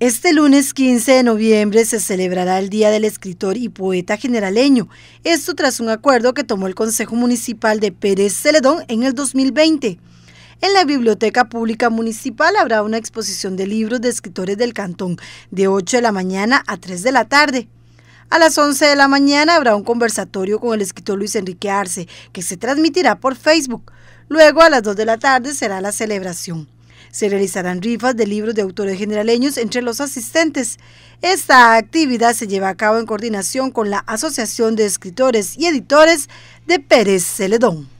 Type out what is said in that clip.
Este lunes 15 de noviembre se celebrará el Día del Escritor y Poeta Generaleño, esto tras un acuerdo que tomó el Consejo Municipal de Pérez Celedón en el 2020. En la Biblioteca Pública Municipal habrá una exposición de libros de escritores del cantón de 8 de la mañana a 3 de la tarde. A las 11 de la mañana habrá un conversatorio con el escritor Luis Enrique Arce, que se transmitirá por Facebook. Luego a las 2 de la tarde será la celebración. Se realizarán rifas de libros de autores generaleños entre los asistentes. Esta actividad se lleva a cabo en coordinación con la Asociación de Escritores y Editores de Pérez Celedón.